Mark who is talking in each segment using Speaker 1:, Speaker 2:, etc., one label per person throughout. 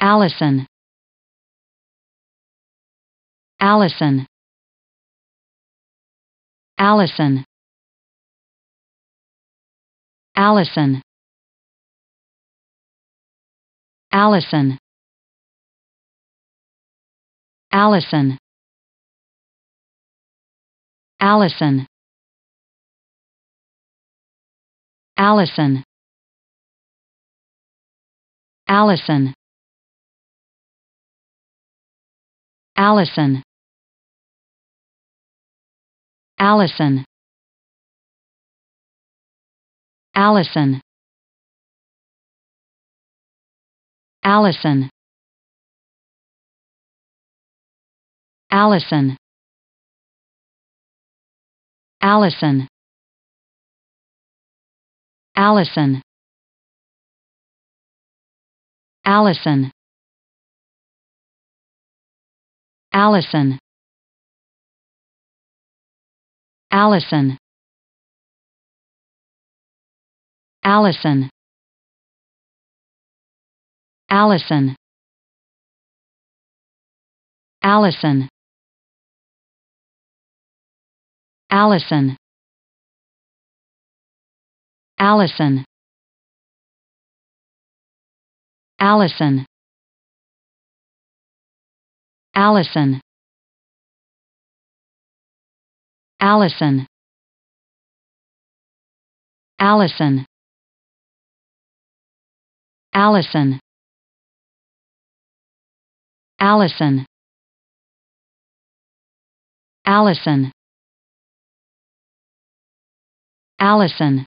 Speaker 1: Allison Allison Allison Allison Allison Allison Allison Allison Allison Allison Allison Allison Allison Allison Allison Allison Allison Allison Allison Allison Allison Allison Allison Allison Allison Allison Allison Allison Allison Allison Allison Allison Allison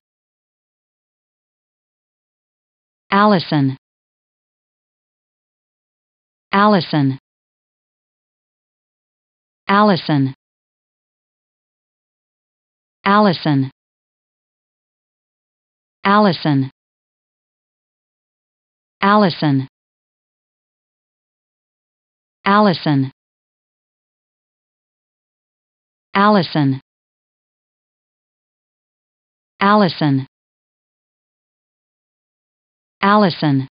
Speaker 1: Allison Allison Allison Allison Allison Allison Allison Allison Allison